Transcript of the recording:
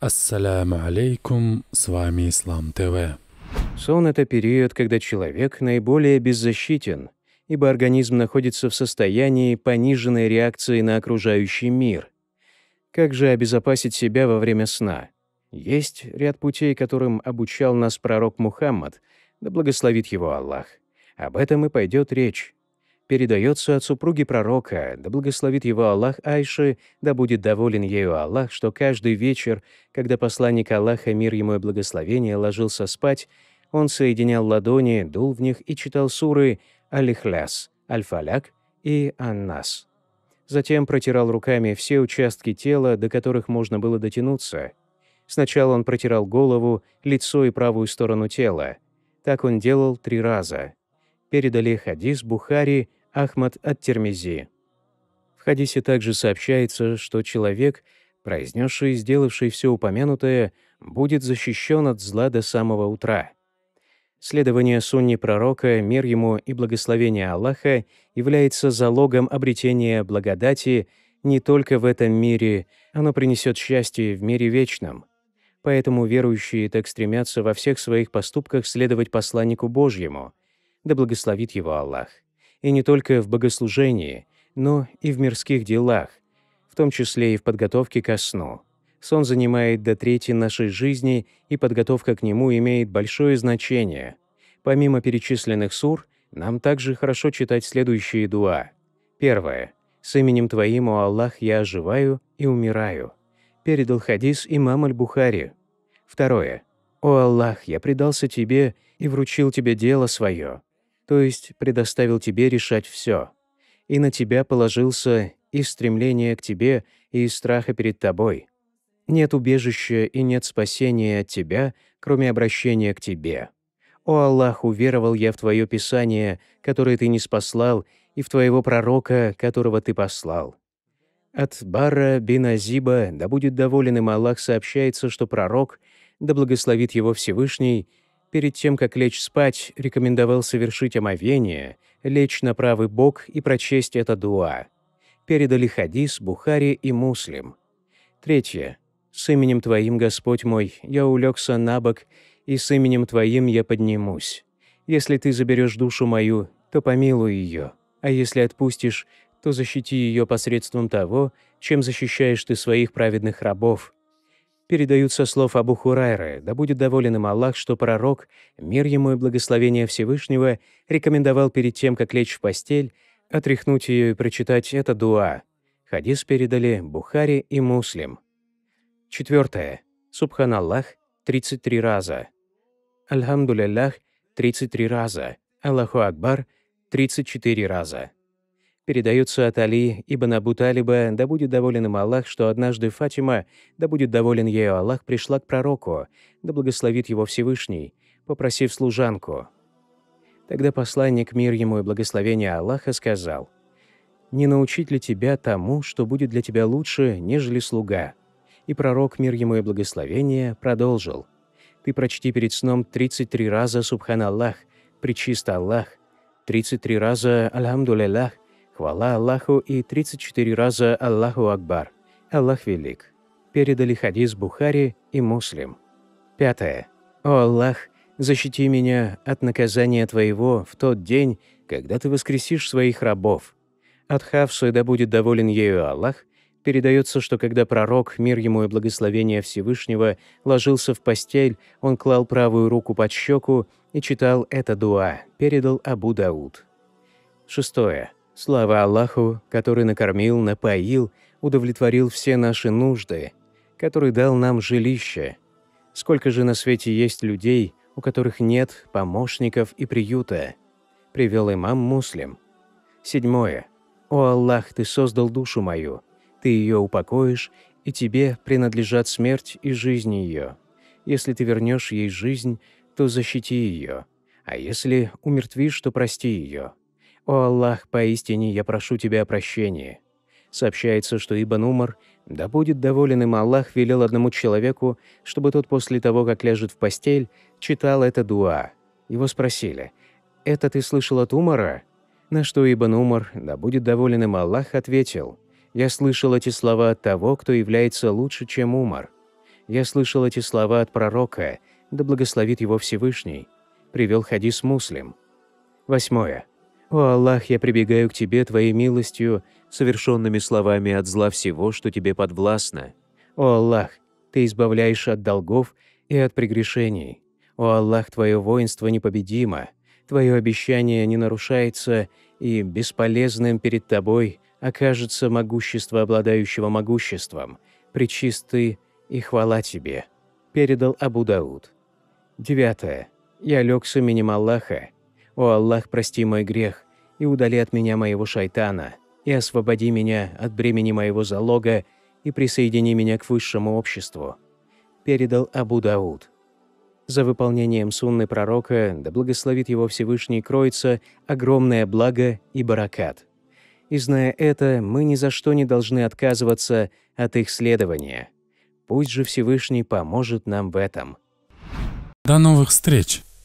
Ассаламу алейкум, с вами Ислам ТВ. Сон – это период, когда человек наиболее беззащитен, ибо организм находится в состоянии пониженной реакции на окружающий мир. Как же обезопасить себя во время сна? Есть ряд путей, которым обучал нас пророк Мухаммад, да благословит его Аллах. Об этом и пойдет речь передается от супруги пророка, да благословит его Аллах Айши, да будет доволен ею Аллах, что каждый вечер, когда посланник Аллаха, мир ему и благословение, ложился спать, он соединял ладони, дул в них и читал суры Алихляс, аль и Аннас. Затем протирал руками все участки тела, до которых можно было дотянуться. Сначала он протирал голову, лицо и правую сторону тела. Так он делал три раза. Передали хадис Бухари Ахмад от Термези. В хадисе также сообщается, что человек, произнесший и сделавший все упомянутое, будет защищен от зла до самого утра. Следование сунни пророка, мир ему и благословение Аллаха, является залогом обретения благодати не только в этом мире, оно принесет счастье в мире вечном. Поэтому верующие так стремятся во всех своих поступках следовать посланнику Божьему, да благословит его Аллах и не только в богослужении, но и в мирских делах, в том числе и в подготовке ко сну. Сон занимает до трети нашей жизни, и подготовка к нему имеет большое значение. Помимо перечисленных сур, нам также хорошо читать следующие дуа. Первое. «С именем Твоим, о Аллах, я оживаю и умираю», передал хадис имам Аль-Бухари. Второе. «О Аллах, я предался Тебе и вручил Тебе дело свое то есть предоставил тебе решать все. И на тебя положился и стремление к тебе, и страха перед тобой. Нет убежища и нет спасения от тебя, кроме обращения к тебе. «О Аллах, уверовал я в Твое Писание, которое Ты не спаслал, и в Твоего пророка, которого Ты послал». От Бара бин Азиба, да будет доволен им Аллах, сообщается, что пророк, да благословит его Всевышний, Перед тем, как лечь спать, рекомендовал совершить омовение, лечь на правый бок и прочесть это дуа. Передали хадис, Бухари и Муслим. Третье. «С именем Твоим, Господь мой, я улегся на бок, и с именем Твоим я поднимусь. Если Ты заберешь душу мою, то помилуй ее, а если отпустишь, то защити ее посредством того, чем защищаешь Ты своих праведных рабов, передают со слов Абу Хурайры, да будет доволен им Аллах, что пророк, мир ему и благословение Всевышнего, рекомендовал перед тем, как лечь в постель, отряхнуть ее и прочитать это дуа. Хадис передали Бухари и Муслим. Четвертое. Субханаллах 33 раза. Альхамдулиллах 33 раза. Аллаху Акбар 34 раза передаются от Али ибн Абу Талиба, да будет доволен им Аллах, что однажды Фатима, да будет доволен ею Аллах, пришла к пророку, да благословит его Всевышний, попросив служанку. Тогда посланник, мир ему и благословение Аллаха, сказал, «Не научить ли тебя тому, что будет для тебя лучше, нежели слуга?» И пророк, мир ему и благословение, продолжил, «Ты прочти перед сном 33 раза Субхан Аллах, причист Аллах, 33 раза Алхамдулиллах Хвала Аллаху и 34 раза Аллаху Акбар. Аллах Велик. Передали хадис Бухари и Муслим. Пятое. О Аллах, защити меня от наказания Твоего в тот день, когда Ты воскресишь своих рабов. От Хавсы, да будет доволен ею Аллах, передается, что когда пророк, мир ему и благословение Всевышнего, ложился в постель, он клал правую руку под щеку и читал это дуа, передал Абу Дауд. Шестое. Слава Аллаху, который накормил, напоил, удовлетворил все наши нужды, который дал нам жилище. Сколько же на свете есть людей, у которых нет помощников и приюта? Привел имам Муслим. Седьмое. «О Аллах, Ты создал душу мою, Ты ее упокоишь, и Тебе принадлежат смерть и жизнь ее. Если Ты вернешь ей жизнь, то защити ее, а если умертвишь, то прости ее». «О Аллах, поистине я прошу тебя о прощении». Сообщается, что Ибн Умар, да будет доволен им Аллах, велел одному человеку, чтобы тот после того, как ляжет в постель, читал это дуа. Его спросили, «Это ты слышал от Умара?» На что Ибн Умар, да будет доволен им Аллах, ответил, «Я слышал эти слова от того, кто является лучше, чем Умар. Я слышал эти слова от пророка, да благословит его Всевышний», привел хадис Муслим. Восьмое. «О Аллах, я прибегаю к Тебе Твоей милостью, совершенными словами от зла всего, что Тебе подвластно. О Аллах, Ты избавляешь от долгов и от прегрешений. О Аллах, Твое воинство непобедимо, Твое обещание не нарушается, и бесполезным перед Тобой окажется могущество обладающего могуществом, причистый и хвала Тебе», — передал Абу Дауд. Девятое. Я лег с именем Аллаха, о Аллах, прости мой грех и удали от меня моего шайтана, и освободи меня от бремени моего залога и присоедини меня к высшему обществу», – передал Абу Дауд. За выполнением сунны пророка, да благословит его Всевышний, кроется огромное благо и баракат. И зная это, мы ни за что не должны отказываться от их следования. Пусть же Всевышний поможет нам в этом. До новых встреч!